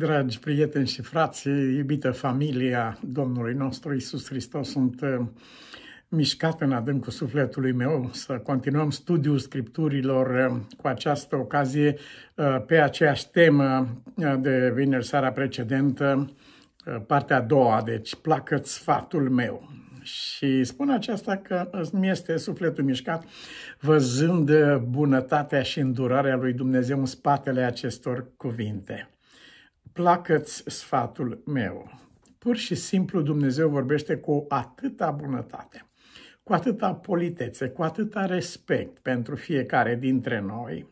Dragi prieteni și frați, iubită familia Domnului nostru Isus Hristos, sunt uh, mișcat în adâncul sufletului meu să continuăm studiul scripturilor uh, cu această ocazie uh, pe aceeași temă de vineri seara precedentă, partea a doua, deci placă sfatul meu. Și spun aceasta că mi este sufletul mișcat văzând bunătatea și îndurarea lui Dumnezeu în spatele acestor cuvinte placă-ți sfatul meu. Pur și simplu Dumnezeu vorbește cu atâta bunătate, cu atâta politețe, cu atâta respect pentru fiecare dintre noi,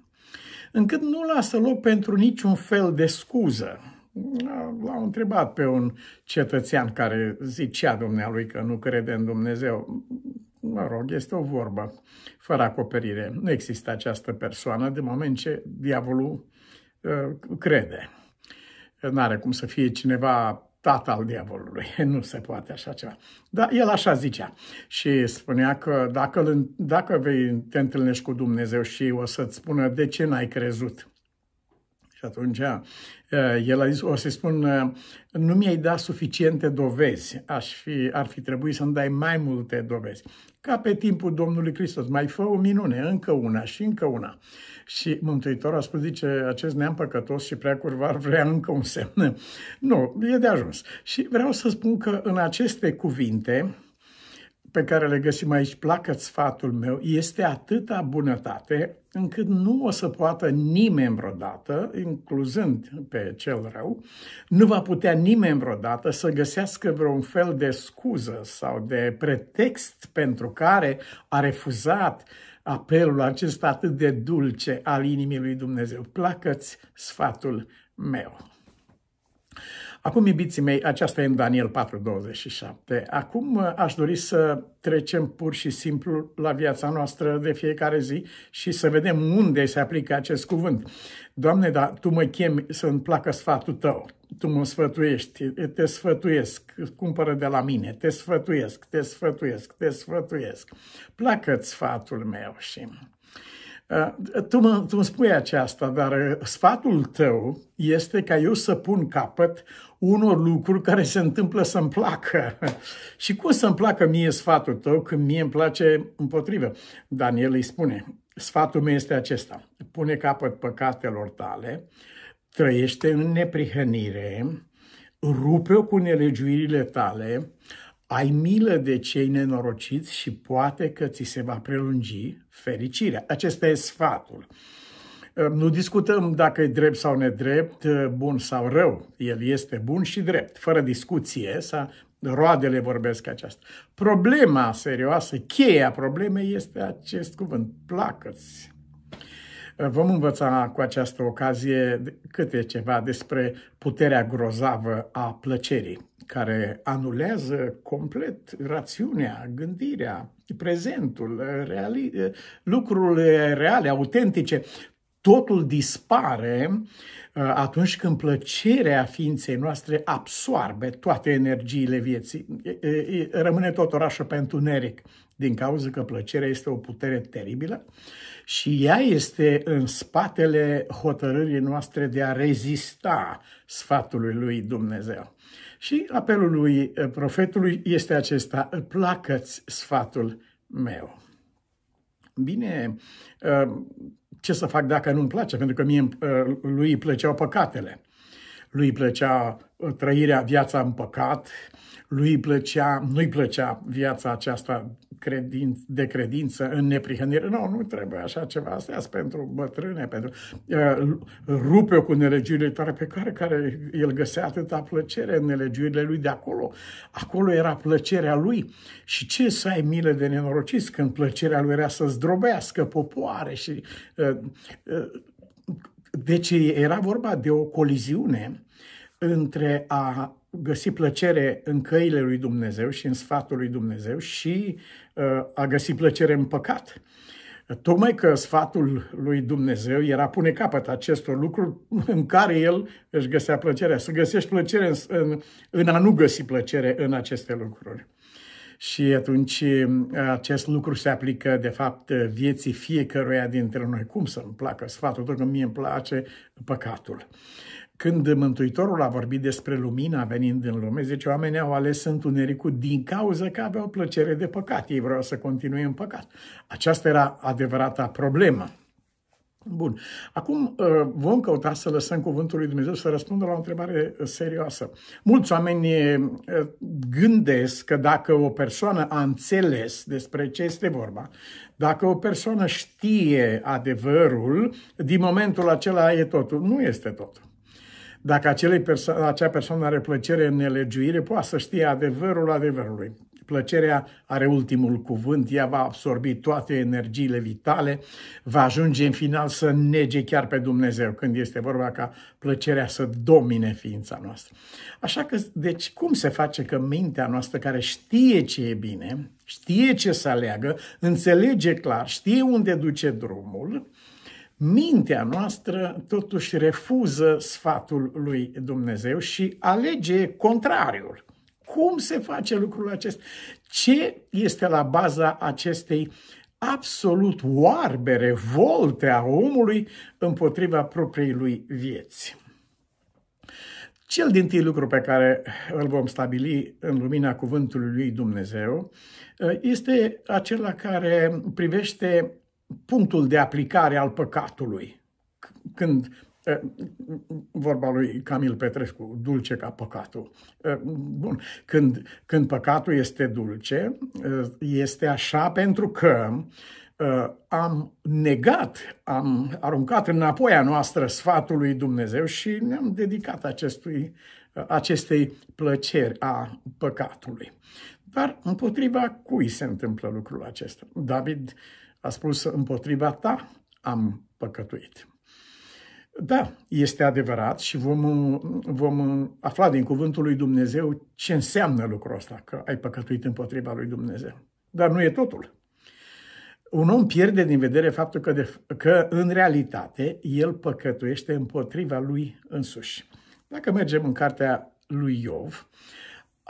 încât nu lasă loc pentru niciun fel de scuză. L-au întrebat pe un cetățean care zicea dumnealui că nu crede în Dumnezeu. Mă rog, este o vorbă fără acoperire. Nu există această persoană de moment ce diavolul uh, crede nu are cum să fie cineva tata al diavolului. Nu se poate așa ceva. Dar el așa zicea și spunea că dacă, dacă vei te întâlnești cu Dumnezeu și o să-ți spună de ce n-ai crezut, și atunci eh, el a zis, o să spun, eh, nu mi-ai dat suficiente dovezi, Aș fi, ar fi trebuit să-mi dai mai multe dovezi. Ca pe timpul Domnului Hristos, mai fă o minune, încă una și încă una. Și Mântuitorul a spus, zice, acest neam păcătos și prea curvar vrea încă un semn. Nu, e de ajuns. Și vreau să spun că în aceste cuvinte, pe care le găsim aici, placă sfatul meu, este atâta bunătate încât nu o să poată nimeni vreodată, incluzând pe cel rău, nu va putea nimeni vreodată să găsească vreun fel de scuză sau de pretext pentru care a refuzat apelul acesta atât de dulce al inimii lui Dumnezeu. Placă-ți sfatul meu. Acum, iubiții mei, aceasta e în Daniel 4.27. Acum uh, aș dori să trecem pur și simplu la viața noastră de fiecare zi și să vedem unde se aplică acest cuvânt. Doamne, dar Tu mă chem să-mi placă sfatul Tău, Tu mă sfătuiești, te sfătuiesc, cumpără de la mine, te sfătuiesc, te sfătuiesc, te sfătuiesc. Placă-ți sfatul meu și Eh, tu, mă, tu mă spui aceasta, dar eh, sfatul tău este ca eu să pun capăt unor lucruri care se întâmplă să-mi placă. și cum să-mi placă mie sfatul tău când mie îmi place împotrivă? Daniel îi spune, sfatul meu este acesta, pune capăt păcatelor tale, trăiește în neprihănire, rupe-o cu nelegiuirile tale, ai milă de cei nenorociți și poate că ți se va prelungi fericirea. Acesta e sfatul. Ă, nu discutăm dacă e drept sau nedrept, ă, bun sau rău. El este bun și drept, fără discuție, sau roadele vorbesc aceasta. Problema serioasă, cheia problemei este acest cuvânt, placă-ți. Ă, vom învăța cu această ocazie câte ceva despre puterea grozavă a plăcerii care anulează complet rațiunea, gândirea, prezentul, reali- lucrurile reale, autentice, totul dispare uh, atunci când plăcerea ființei noastre absoarbe toate energiile vieții. Rămâne tot orașul pe întuneric, din cauza că plăcerea este o putere teribilă și ea este în spatele hotărârii noastre de a rezista sfatului lui Dumnezeu. Și apelul lui eh, profetului este acesta, placă-ți sfatul meu. Bine, eh, ce să fac dacă nu-mi place, pentru că mie eh, lui îi plăceau păcatele lui plăcea uh, trăirea viața în păcat, lui plăcea, nu-i plăcea viața aceasta credin, de credință în neprihănire. Nu, nu trebuie așa ceva. Astea pentru bătrâne, pentru uh, rupe cu nelegiurile tale pe care, care el găsea atâta plăcere în nelegiurile lui de acolo. Acolo era plăcerea lui. Și ce să ai milă de nenorociți când plăcerea lui era să zdrobească popoare și uh, uh deci era vorba de o coliziune între a găsi plăcere în căile lui Dumnezeu și în sfatul lui Dumnezeu și uh, a găsi plăcere în păcat. Tocmai că sfatul lui Dumnezeu era pune capăt acestor lucruri în care el își găsea plăcerea. Să găsești plăcere în, în, în a nu găsi plăcere în aceste lucruri și atunci mm, acest lucru se aplică, de fapt, vieții fiecăruia dintre noi. Cum să-mi placă sfatul? Pentru că mie îmi place păcatul. Când Mântuitorul a vorbit despre lumina venind în lume, zice, oamenii au ales întunericul din cauza că aveau plăcere de păcat. Ei vreau să continue în păcat. Aceasta era adevărata problemă. Bun. Acum uh, vom căuta să lăsăm Cuvântul lui Dumnezeu să răspundă la o întrebare uh, serioasă. Mulți oameni uh, gândesc că dacă o persoană a înțeles despre ce este vorba, dacă o persoană știe adevărul, din momentul acela e totul. Nu este totul. Dacă acea persoană are plăcere în nelegiuire, poate să știe adevărul adevărului. Plăcerea are ultimul cuvânt, ea va absorbi toate energiile vitale, va ajunge în final să nege chiar pe Dumnezeu, când este vorba ca plăcerea să domine ființa noastră. Așa că, deci, cum se face că mintea noastră, care știe ce e bine, știe ce să aleagă, înțelege clar, știe unde duce drumul, mintea noastră totuși refuză sfatul lui Dumnezeu și alege contrariul. Cum se face lucrul acesta? Ce este la baza acestei absolut oarbe revolte a omului împotriva propriei lui vieți? Cel din tâi lucru pe care îl vom stabili în lumina cuvântului lui Dumnezeu ă, este acela care privește punctul de aplicare al păcatului. Când vorba lui Camil Petrescu, dulce ca păcatul. Bun, când, când păcatul este dulce, este așa pentru că am negat, am aruncat înapoi a noastră sfatul lui Dumnezeu și ne-am dedicat acestui, acestei plăceri a păcatului. Dar împotriva cui se întâmplă lucrul acesta? David a spus, împotriva ta am păcătuit. Da, este adevărat și vom, vom afla din cuvântul lui Dumnezeu ce înseamnă lucrul ăsta, că ai păcătuit împotriva lui Dumnezeu. Dar nu e totul. Un om pierde din vedere faptul că, de, că în realitate el păcătuiește împotriva lui însuși. Dacă mergem în cartea lui Iov,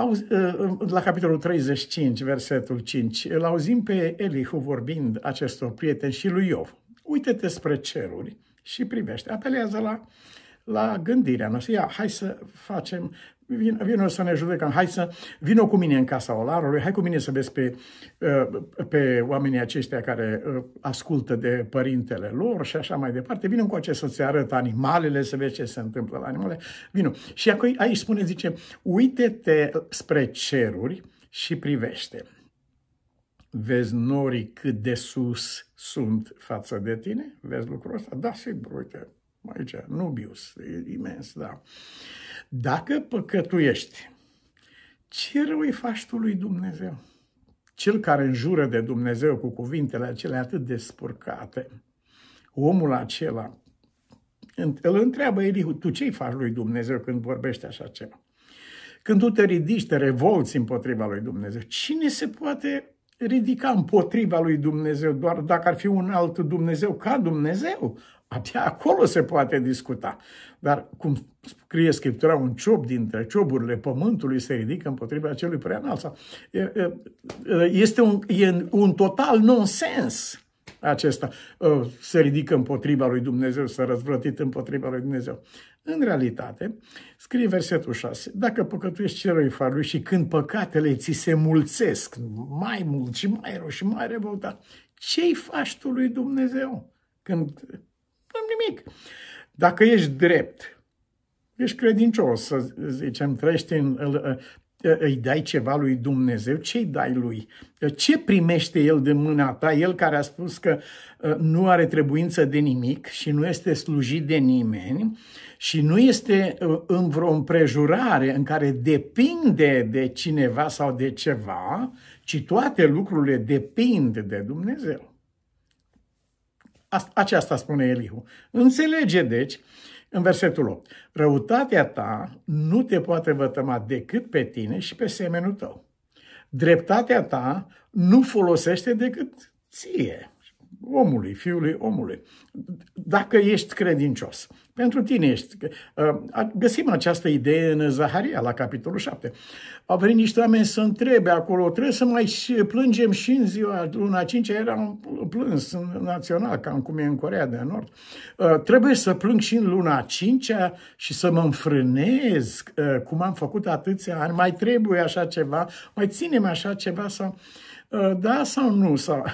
ă, la capitolul 35, versetul 5, îl auzim pe Elihu vorbind acestor prieteni și lui Iov. Uite-te spre ceruri și privește. Apelează la, la gândirea noastră. Ia, hai să facem, vin, vino să ne judecăm, hai să, vină cu mine în casa olarului, hai cu mine să vezi pe, uh, pe oamenii aceștia care uh, ascultă de părintele lor și așa mai departe. cu încoace să-ți arăt animalele, să vezi ce se întâmplă la animale. vină. Și aici spune, zice, uite-te spre ceruri și privește. Vezi norii cât de sus sunt față de tine? Vezi lucrul ăsta? Da, sigur, uite, aici, Nubius, e imens, da. Dacă păcătuiești, ce rău îi faci tu lui Dumnezeu? Cel care înjură de Dumnezeu cu cuvintele acele atât de spurcate, omul acela, îl întreabă Elihu, tu ce-i faci lui Dumnezeu când vorbești așa ceva? Când tu te ridici, te revolți împotriva lui Dumnezeu, cine se poate ridica împotriva lui Dumnezeu, doar dacă ar fi un alt Dumnezeu ca Dumnezeu, abia acolo se poate discuta. Dar, cum scrie Scriptura, un ciob dintre cioburile pământului se ridică împotriva celui preanalt. Este un, e un total nonsens acesta uh, se ridică împotriva lui Dumnezeu, s-a răzvrătit împotriva lui Dumnezeu. În realitate, scrie versetul 6, dacă păcătuiești cerului farului și când păcatele ți se mulțesc mai mult și mai rău și mai revoltat, ce-i faci tu lui Dumnezeu? Când... Nimic. Dacă ești drept, ești credincios, să zicem, trăiești în, Ă, îi dai ceva lui Dumnezeu, ce îi dai lui? Ă, ce primește el de mâna ta? El care a spus că ă, nu are trebuință de nimic și nu este slujit de nimeni și nu este în vreo împrejurare în care depinde de cineva sau de ceva, ci toate lucrurile depind de Dumnezeu. Aceasta spune Elihu. Înțelege, deci, în versetul 8, răutatea ta nu te poate vătăma decât pe tine și pe semenul tău. Dreptatea ta nu folosește decât ție, omului, fiului omului, dacă ești credincios pentru tine ești. Uh, găsim această idee în Zaharia, la capitolul 7. Au venit niște oameni să întrebe acolo, trebuie să mai plângem și în ziua, luna 5 era un plâns național, cam cum e în Corea de Nord. Uh, trebuie să plâng și în luna 5 și să mă înfrânez, uh, cum am făcut atâția ani, mai trebuie așa ceva, mai ținem așa ceva sau... Da sau nu? Sau...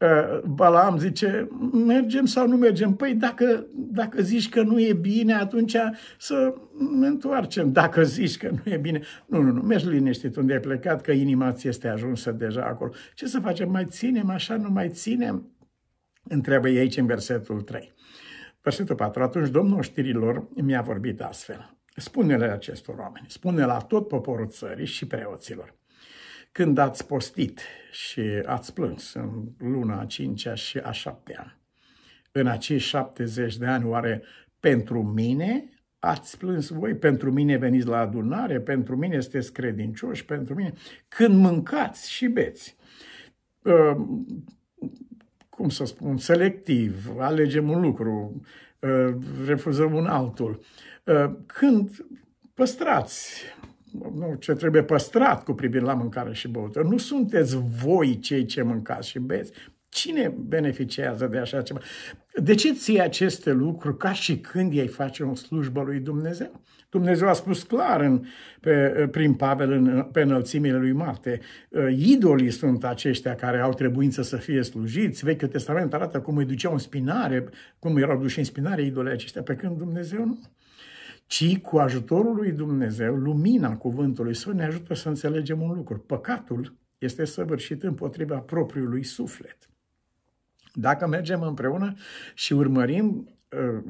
Ă, Balaam zice, mergem sau nu mergem? Păi dacă, dacă zici că nu e bine, atunci să ne întoarcem, dacă zici că nu e bine. Nu, nu, nu, mergi liniștit unde ai plecat, că inima ți este ajunsă deja acolo. Ce să facem? Mai ținem așa, nu mai ținem? Întreabă ei aici în versetul 3. Versetul 4. Atunci Domnul știrilor mi-a vorbit astfel. Spune-le acestor oameni, spune la tot poporul țării și preoților când ați postit și ați plâns în luna a cincea și a șaptea. În acești 70 de ani, oare pentru mine ați plâns voi, pentru mine veniți la adunare, pentru mine sunteți credincioși, pentru mine, când mâncați și beți. Uh, cum să spun, selectiv, alegem un lucru, uh, refuzăm un altul. Uh, când păstrați nu, ce trebuie păstrat cu privire la mâncare și băutură. Nu sunteți voi cei ce mâncați și beți. Cine beneficiază de așa ceva? De ce ții aceste lucruri ca și când ei face o slujbă lui Dumnezeu? Dumnezeu a spus clar în, pe, prin Pavel în, pe înălțimile lui Marte, ă, idolii sunt aceștia care au trebuință să fie slujiți. Vechiul Testament arată cum îi duceau în spinare, cum erau duși în spinare idolii aceștia, pe când Dumnezeu nu ci cu ajutorul lui Dumnezeu, lumina cuvântului Său ne ajută să înțelegem un lucru. Păcatul este săvârșit împotriva propriului suflet. Dacă mergem împreună și urmărim uh,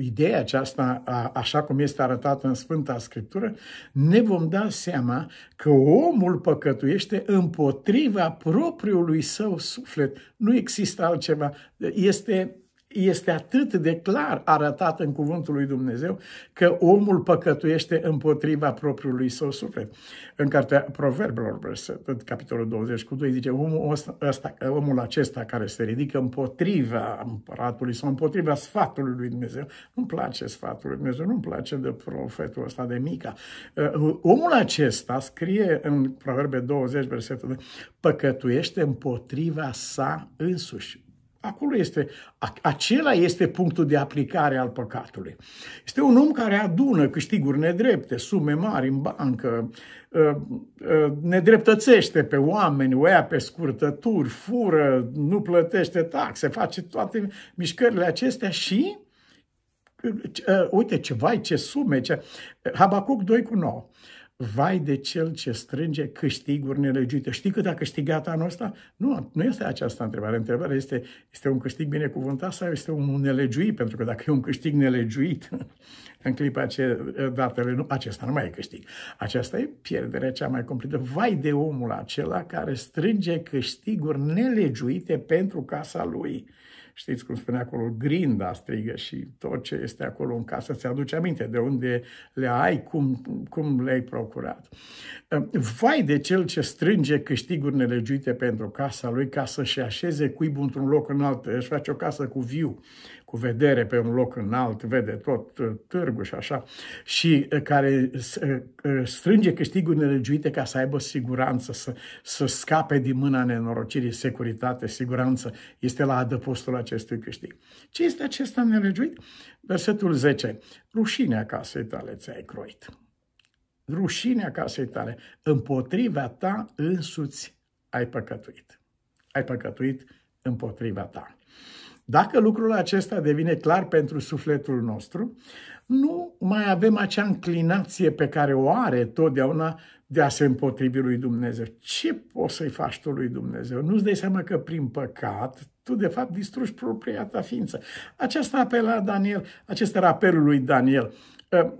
ideea aceasta, așa cum este arătată în Sfânta Scriptură, ne vom da seama că omul păcătuiește împotriva propriului său suflet. Nu există altceva. Este este atât de clar arătat în cuvântul lui Dumnezeu că omul păcătuiește împotriva propriului său suflet. În cartea Proverbelor, în capitolul 20 cu 2, zice omul, ăsta, omul acesta care se ridică împotriva împăratului sau împotriva sfatului lui Dumnezeu. Nu-mi place sfatul lui Dumnezeu, nu-mi place de profetul ăsta de mica. Uh, omul acesta scrie în Proverbe 20, versetul 2, păcătuiește împotriva sa însuși Acolo este, acela este punctul de aplicare al păcatului. Este un om care adună câștiguri nedrepte, sume mari în bancă, ă, ă, nedreptățește pe oameni, o ia pe scurtături, fură, nu plătește taxe, face toate mișcările acestea și ă, uite ce vai, ce sume, ce... Habacuc 2 cu 9 vai de cel ce strânge câștiguri nelegiuite. Știi cât a câștigat anul ăsta? Nu, nu este această întrebare. Întrebarea este, este un câștig binecuvântat sau este un nelegiuit? Pentru că dacă e un câștig nelegiuit, în clipa ce datele, nu, acesta nu mai e câștig. Aceasta e pierderea cea mai completă. Vai de omul acela care strânge câștiguri nelegiuite pentru casa lui știți cum spune acolo, grinda strigă și tot ce este acolo în casă, se aduce aminte de unde le ai, cum, cum le-ai procurat. Vai de cel ce strânge câștiguri nelegiuite pentru casa lui ca să-și așeze cuibul într-un loc înalt, își face o casă cu viu, cu vedere pe un loc înalt, vede tot ă, târgul și așa, și ă, care ă, strânge câștiguri nelegiuite ca să aibă siguranță, să, să scape din mâna nenorocirii, securitate, siguranță, este la adăpostul acesta acestui câștig. Ce este acesta nelegiuit? Versetul 10. Rușinea casei tale ți-ai croit. Rușinea casei tale. Împotriva ta însuți ai păcătuit. Ai păcătuit împotriva ta. Dacă lucrul acesta devine clar pentru sufletul nostru, nu mai avem acea înclinație pe care o are totdeauna de a se împotrivi lui Dumnezeu. Ce poți să-i faci tu lui Dumnezeu? Nu-ți dai seama că prin păcat tu de fapt distrugi propria ta ființă. Aceasta apela Daniel, acesta era apelul lui Daniel. Uh, uh,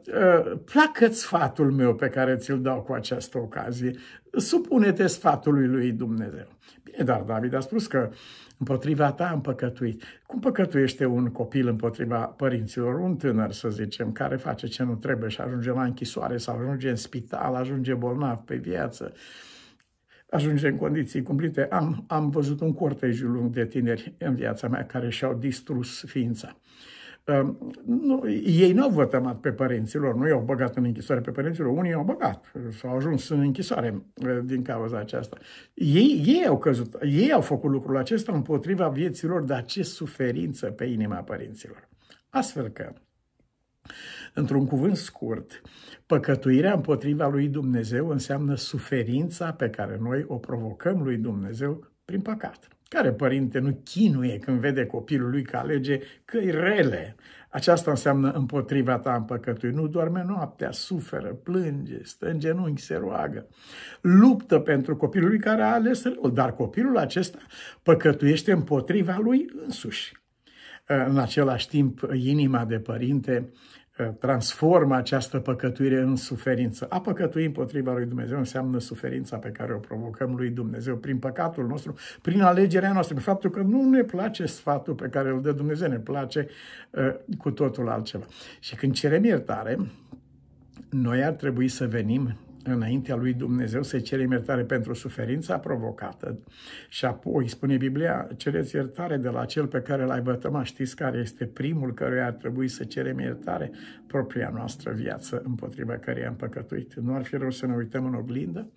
placă-ți sfatul meu pe care ți-l dau cu această ocazie. Supune-te sfatului lui Dumnezeu. Bine, dar David a spus că împotriva ta am păcătuit. Cum păcătuiește un copil împotriva părinților, un tânăr, să zicem, care face ce nu trebuie și ajunge la închisoare sau ajunge în spital, ajunge bolnav pe viață? Uh, ajunge în condiții cumplite. Am, am văzut un cortej lung de tineri în viața mea care și-au distrus ființa. Uh, nu, ei nu au vătămat pe părinților, nu i-au băgat în închisoare pe părinților, unii i-au băgat, s-au ajuns în închisoare uh, din cauza aceasta. Ei, ei au căzut, ei au făcut lucrul acesta împotriva vieților, dar ce suferință pe inima părinților. Astfel că Într-un cuvânt scurt, păcătuirea împotriva lui Dumnezeu înseamnă suferința pe care noi o provocăm lui Dumnezeu prin păcat. Care părinte nu chinuie când vede copilul lui că alege căi rele? Aceasta înseamnă împotriva ta în păcătui. Nu doarme noaptea, suferă, plânge, stă în genunchi, se roagă. Luptă pentru copilul lui care a ales răul, dar copilul acesta păcătuiește împotriva lui însuși. În același timp, inima de părinte Eh, transformă această păcătuire în suferință. A păcătui împotriva lui Dumnezeu înseamnă suferința pe care o provocăm lui Dumnezeu prin păcatul nostru, prin alegerea noastră, prin faptul că nu ne place sfatul pe care îl dă Dumnezeu, ne place eh, cu totul altceva. Și când cerem iertare, noi ar trebui să venim înaintea lui Dumnezeu să cerem iertare pentru suferința provocată și apoi, spune Biblia, cereți iertare de la cel pe care l-ai bătăma. Știți care este primul căruia ar trebui să cerem iertare? Propria noastră viață împotriva care am păcătuit. Nu ar fi rău să ne uităm în oglindă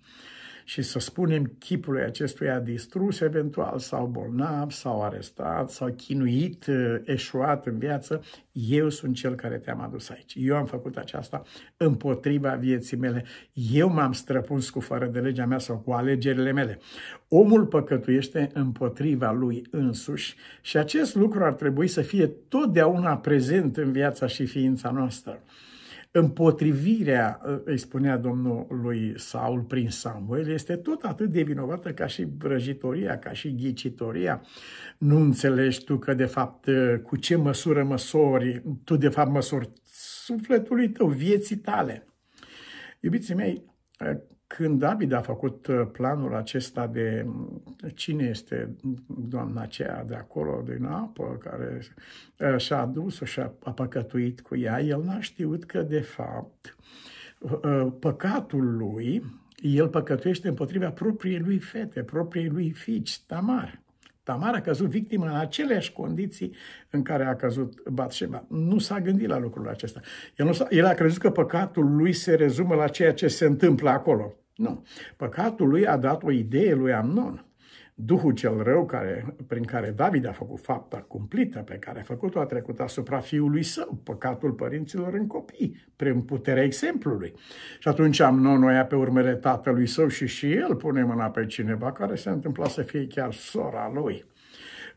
și să spunem chipului acestuia distrus eventual sau bolnav sau arestat sau chinuit, uh, eșuat în viață, eu sunt cel care te-am adus aici. Eu am făcut aceasta împotriva vieții mele. Eu m-am străpuns cu fără de legea mea sau cu alegerile mele. Omul păcătuiește împotriva lui însuși și acest lucru ar trebui să fie totdeauna prezent în viața și ființa noastră împotrivirea, îi spunea domnul lui Saul prin Samuel, este tot atât de vinovată ca și vrăjitoria, ca și ghicitoria. Nu înțelegi tu că, de fapt, cu ce măsură măsori, tu, de fapt, măsori sufletului tău, vieții tale. Iubiții mei, când David a făcut uh, planul acesta de mm, cine este doamna aceea de acolo, din apă, care uh, și-a adus și a păcătuit cu ea, el n-a știut că, de fapt, uh, păcatul lui, el păcătuiește împotriva propriei lui fete, propriei lui fiici, Tamar. Tamar a căzut victimă în aceleași condiții în care a căzut Batșeba. Nu s-a gândit la lucrul acesta. El, nu el a crezut că păcatul lui se rezumă la ceea ce se întâmplă acolo. Nu. Păcatul lui a dat o idee lui Amnon. Duhul cel rău care, prin care David a făcut fapta cumplită pe care a făcut-o a trecut asupra fiului său, păcatul părinților în copii, prin puterea exemplului. Și atunci am nou noia pe urmele tatălui său și și el pune mâna pe cineva care se întâmpla să fie chiar sora lui.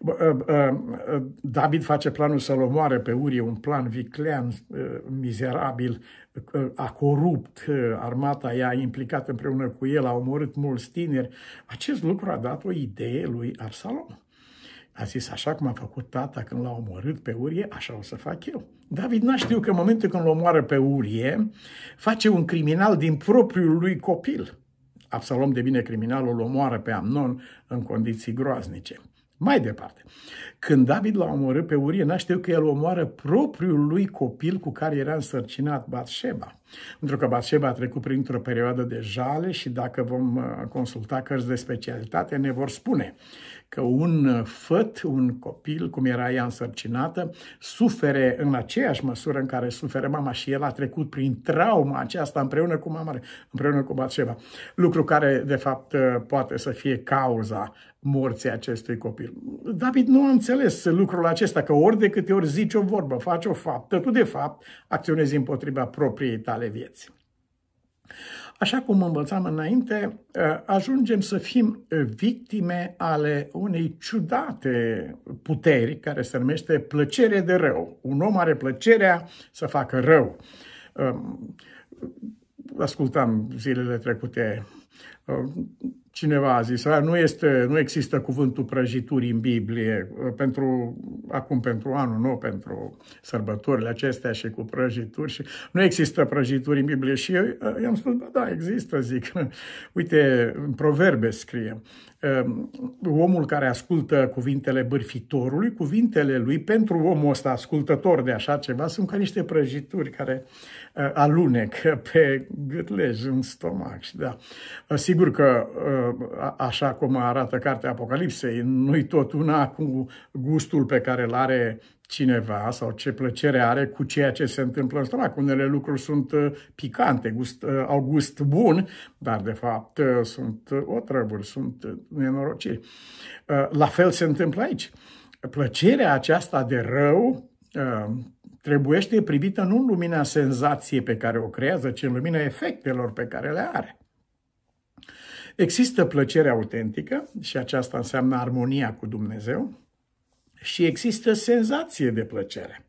Ă, ă, ă, David face planul să-l omoare pe Urie, un plan viclean, mizerabil, a corupt, armata i-a implicat împreună cu el, a omorât mulți tineri. Acest lucru a dat o idee lui Absalom. A zis, așa cum a făcut tata când l-a omorât pe Urie, așa o să fac eu. David n-a știut că în momentul când l omoară pe Urie, face un criminal din propriul lui copil. Absalom devine criminal, îl omoară pe Amnon în condiții groaznice. Mai departe, când David l-a omorât pe Urie, n-a știut că el omoară propriul lui copil cu care era însărcinat Batșeba. Pentru că Batșeba a trecut printr-o perioadă de jale și dacă vom uh, consulta cărți de specialitate, ne vor spune că un uh, făt, un copil, cum era ea însărcinată, sufere în aceeași măsură în care suferă mama și el a trecut prin trauma aceasta împreună cu mama, împreună cu Batșeva. Lucru care, de fapt, uh, poate să fie cauza morții acestui copil. David nu a înțeles lucrul acesta, că ori de câte ori zici o vorbă, faci o faptă, tu de fapt acționezi împotriva propriei tale vieți. Așa cum învățam înainte, ă, ajungem să fim victime ale unei ciudate puteri care se numește plăcere de rău. Un om are plăcerea să facă rău. Ă, ascultam zilele trecute ă, cineva a zis, nu, este, nu există cuvântul prăjituri în Biblie, uh, pentru, acum pentru anul nou, pentru sărbătorile acestea și cu prăjituri. Și, nu există prăjituri în Biblie și eu uh, i-am spus, da, există, zic. Uite, în proverbe scrie, um, omul care ascultă cuvintele bârfitorului, cuvintele lui pentru omul ăsta ascultător de așa ceva sunt ca niște prăjituri care uh, alunecă pe gâtlej în stomac. Și da, sigur că așa cum arată cartea Apocalipsei, nu-i tot una cu gustul pe care îl are cineva sau ce plăcere are cu ceea ce se întâmplă în stomac. Unele lucruri sunt uh, picante, gust, uh, au gust bun, dar de fapt uh, sunt otrăburi, sunt nenorociri. La fel se întâmplă aici. Plăcerea aceasta de rău trebuiește privită nu în lumina senzației pe care o creează, ci în lumina efectelor pe care le are. Există plăcere autentică și aceasta înseamnă armonia cu Dumnezeu și există senzație de plăcere.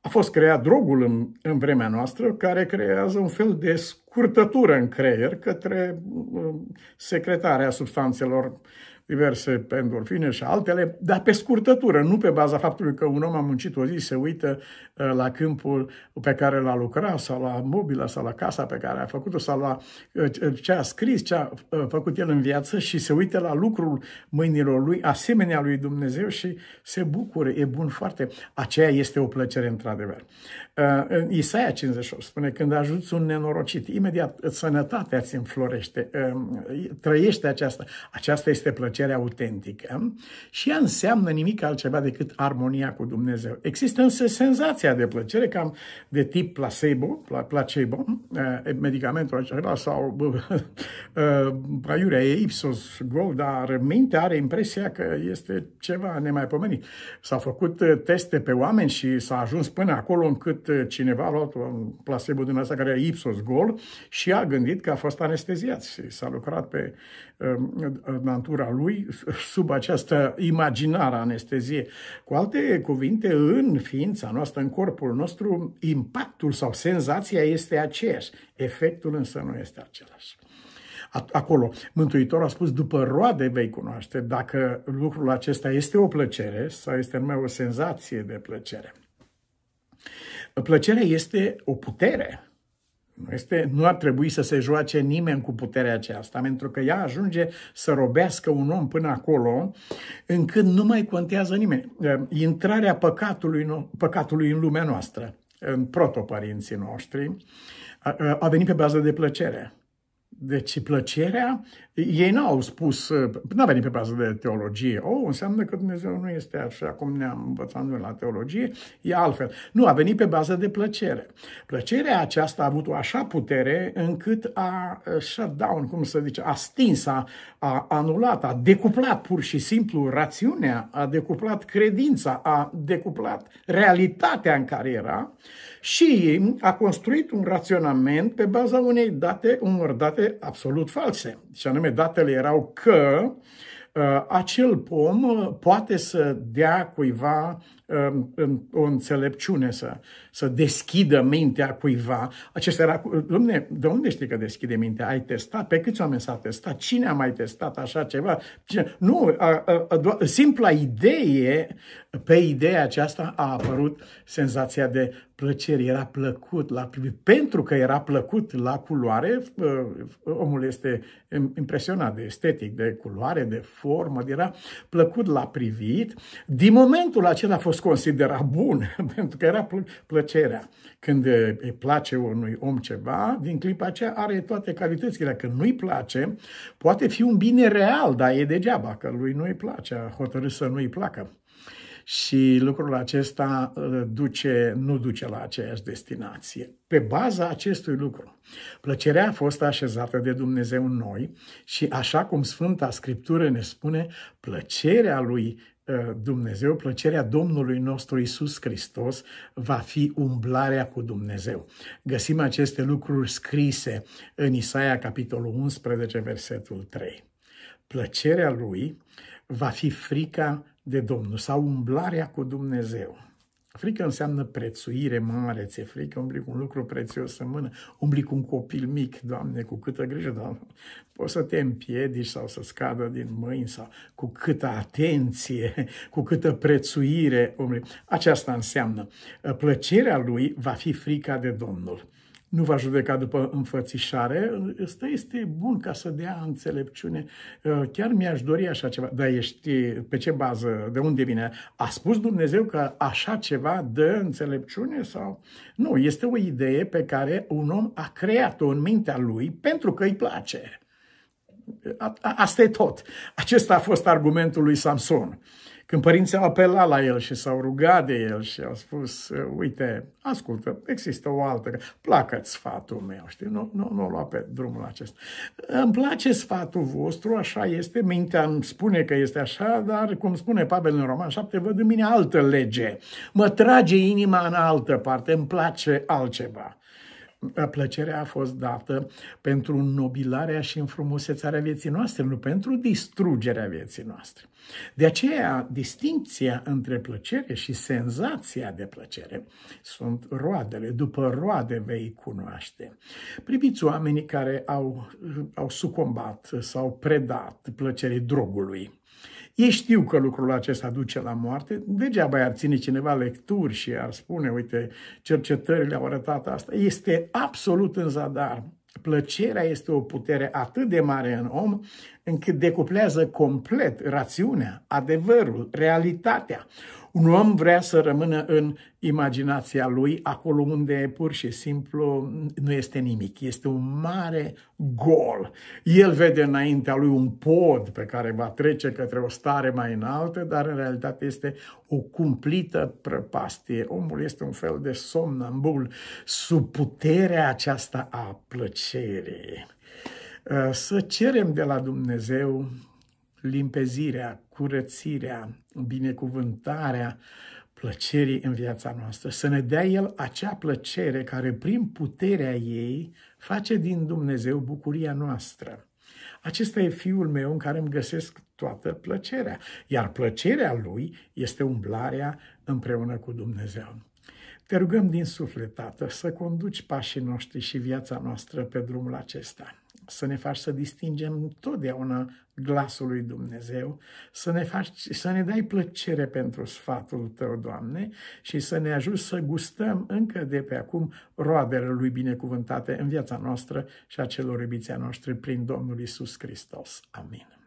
A fost creat drogul în, în vremea noastră care creează un fel de scurtătură în creier către uh, secretarea substanțelor diverse endorfine și altele, dar pe scurtătură, nu pe baza faptului că un om a muncit o zi, se uită uh, la câmpul pe care l-a lucrat sau la mobila sau la casa pe care a făcut-o sau la uh, ce a scris, ce a uh, făcut el în viață și se uită la lucrul mâinilor lui, asemenea lui Dumnezeu și se bucură, e bun foarte. Aceea este o plăcere într-adevăr. În Isaia 58 spune, când ajuți un nenorocit, imediat sănătatea ți înflorește, um, trăiește aceasta. Aceasta este plăcere plăcere autentică și ea înseamnă nimic altceva decât armonia cu Dumnezeu. Există însă senzația de plăcere cam de tip placebo, placebo eh, medicamentul acela sau eh, praiurea e ipsos gol, dar mintea are impresia că este ceva nemaipomenit. S-au făcut eh, teste pe oameni și s-a ajuns până acolo încât cineva a luat un placebo din asta care e ipsos gol și a gândit că a fost anesteziat și s-a lucrat pe Um, natura lui sub această imaginară anestezie. Cu alte cuvinte, în ființa noastră, în corpul nostru, impactul sau senzația este aceeași. Efectul însă nu este același acolo. Mântuitorul a spus, după roade vei cunoaște dacă lucrul acesta este o plăcere sau este numai o senzație de plăcere. Plăcerea este o putere este, nu ar trebui să se joace nimeni cu puterea aceasta, pentru că ea ajunge să robească un om până acolo, încât nu mai contează nimeni. Ă, intrarea păcatului, păcatului în lumea noastră, în protopărinții noștri, a venit pe bază de plăcere. Deci plăcerea, ei n-au spus, uh, n-a venit pe bază de teologie. O, oh, înseamnă că Dumnezeu nu este așa cum ne-am învățat noi la teologie, e altfel. Nu, a venit pe bază de plăcere. Plăcerea aceasta a avut o așa putere încât a uh, shut down, cum să zice, a stins, a, a anulat, a decuplat pur și simplu rațiunea, a decuplat credința, a decuplat realitatea în care era și a construit un raționament pe baza unei date, unor date absolut false. Și anume, datele erau că uh, Uh, acel pom uh, poate să dea cuiva um, o înțelepciune, să, să deschidă mintea cuiva. Acesta era, domne, de unde știi că deschide mintea? Ai testat? Pe câți oameni s-a testat? Cine a mai testat așa ceva? Cine? Nu, a, a, a, simpla idee, pe ideea aceasta a apărut senzația de plăcere. Era plăcut la Pentru că era plăcut la culoare, uh, omul este impresionat de estetic, de culoare, de formă, era plăcut la privit. Din momentul acela a fost considerat bun, pentru că era plăcerea. Când îi place unui om ceva, din clipa aceea are toate calitățile. Dacă nu-i place, poate fi un bine real, dar e degeaba, că lui nu-i place, a hotărât să nu-i placă și lucrul acesta uh, duce, nu duce la aceeași destinație. Pe baza acestui lucru, plăcerea a fost așezată de Dumnezeu în noi și așa cum Sfânta Scriptură ne spune, plăcerea lui uh, Dumnezeu, plăcerea Domnului nostru Isus Hristos va fi umblarea cu Dumnezeu. Găsim aceste lucruri scrise în Isaia, capitolul 11, versetul 3. Plăcerea lui va fi frica de Domnul sau umblarea cu Dumnezeu. Frică înseamnă prețuire mare, ți-e frică, umbli cu un lucru prețios în mână, umbli cu un copil mic, Doamne, cu câtă grijă, Doamne. Poți să te împiedici sau să scadă din mâini sau cu câtă atenție, cu câtă prețuire umbli. Aceasta înseamnă uh, plăcerea lui va fi frica de Domnul nu va judeca după înfățișare, ăsta este bun ca să dea înțelepciune. Uh, chiar mi-aș dori așa ceva. Dar ești pe ce bază? De unde vine? A spus Dumnezeu că așa ceva dă înțelepciune? sau Nu, este o idee pe care un om a creat-o în mintea lui pentru că îi place. asta e tot. Acesta a fost argumentul lui Samson. Când părinții au apelat la el și s-au rugat de el și au spus, uite, ascultă, există o altă, placă-ți sfatul meu, știi, nu, nu, nu lua pe drumul acesta. Îmi place sfatul vostru, așa este, mintea îmi spune că este așa, dar cum spune Pavel în Roman 7, văd în mine altă lege. Mă trage inima în altă parte, îmi place altceva plăcerea a fost dată pentru nobilarea și înfrumusețarea vieții noastre, nu pentru distrugerea vieții noastre. De aceea, distinția între plăcere și senzația de plăcere sunt roadele. După roade vei cunoaște. Priviți oamenii care au, au sucombat, sau predat plăcerii drogului ei știu că lucrul acesta duce la moarte, degeaba ar ține cineva lecturi și ar spune, uite, cercetările au arătat asta. Este absolut în zadar. Plăcerea este o putere atât de mare în om, încât decuplează complet rațiunea, adevărul, realitatea. Un om vrea să rămână în imaginația lui, acolo unde pur și simplu nu este nimic. Este un mare gol. El vede înaintea lui un pod pe care va trece către o stare mai înaltă, dar în realitate este o cumplită prăpastie. Omul este un fel de somnambul sub puterea aceasta a plăcerii. Să cerem de la Dumnezeu limpezirea, curățirea, binecuvântarea plăcerii în viața noastră. Să ne dea El acea plăcere care, prin puterea ei, face din Dumnezeu bucuria noastră. Acesta e fiul meu în care îmi găsesc toată plăcerea, iar plăcerea lui este umblarea împreună cu Dumnezeu. Te rugăm din suflet, Tată, să conduci pașii noștri și viața noastră pe drumul acesta să ne faci să distingem totdeauna glasul lui Dumnezeu, să ne, faci, să ne dai plăcere pentru sfatul Tău, Doamne, și să ne ajut să gustăm încă de pe acum roadele Lui binecuvântate în viața noastră și a celor iubiții noștri prin Domnul Isus Hristos. Amin.